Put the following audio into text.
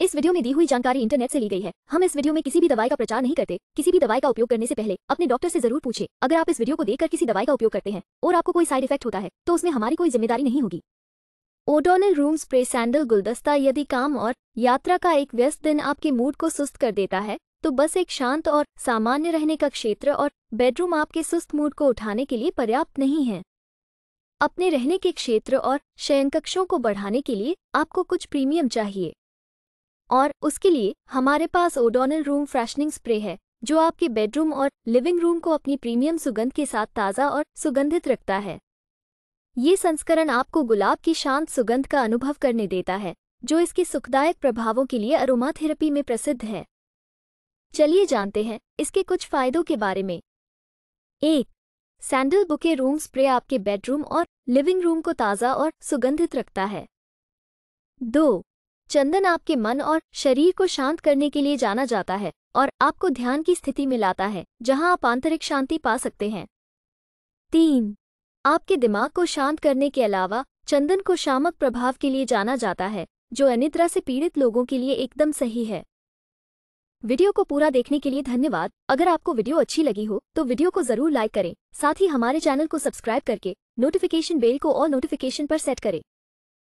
इस वीडियो में दी हुई जानकारी इंटरनेट से ली गई है हम इस वीडियो में किसी भी दवाई का प्रचार नहीं करते किसी भी दवाई का उपयोग करने से पहले अपने डॉक्टर से जरूर पूछे अगर आप इस वीडियो को देखकर किसी दवाई का उपयोग करते हैं और आपको कोई साइड इफेक्ट होता है तो उसमें हमारी कोई जिम्मेदारी नहीं होगी ओडोनल रूम स्प्रे सैंडल गुलदस्ता यदि काम और यात्रा का एक व्यस्त दिन आपके मूड को सुस्त कर देता है तो बस एक शांत और सामान्य रहने का क्षेत्र और बेडरूम आपके सुस्त मूड को उठाने के लिए पर्याप्त नहीं है अपने रहने के क्षेत्र और शयनकक्षों को बढ़ाने के लिए आपको कुछ प्रीमियम चाहिए और उसके लिए हमारे पास ओडोनल रूम फ्रेशनिंग स्प्रे है जो आपके बेडरूम और लिविंग रूम को अपनी प्रीमियम सुगंध के साथ ताज़ा और सुगंधित रखता है ये संस्करण आपको गुलाब की शांत सुगंध का अनुभव करने देता है जो इसके सुखदायक प्रभावों के लिए अरोमाथेरेपी में प्रसिद्ध है चलिए जानते हैं इसके कुछ फायदों के बारे में एक सैंडल बुके रूम स्प्रे आपके बेडरूम और लिविंग रूम को ताज़ा और सुगंधित रखता है दो चंदन आपके मन और शरीर को शांत करने के लिए जाना जाता है और आपको ध्यान की स्थिति में लाता है जहां आप आंतरिक शांति पा सकते हैं तीन आपके दिमाग को शांत करने के अलावा चंदन को शामक प्रभाव के लिए जाना जाता है जो अनिद्रा से पीड़ित लोगों के लिए एकदम सही है वीडियो को पूरा देखने के लिए धन्यवाद अगर आपको वीडियो अच्छी लगी हो तो वीडियो को जरूर लाइक करें साथ ही हमारे चैनल को सब्सक्राइब करके नोटिफिकेशन बेल को और नोटिफिकेशन पर सेट करें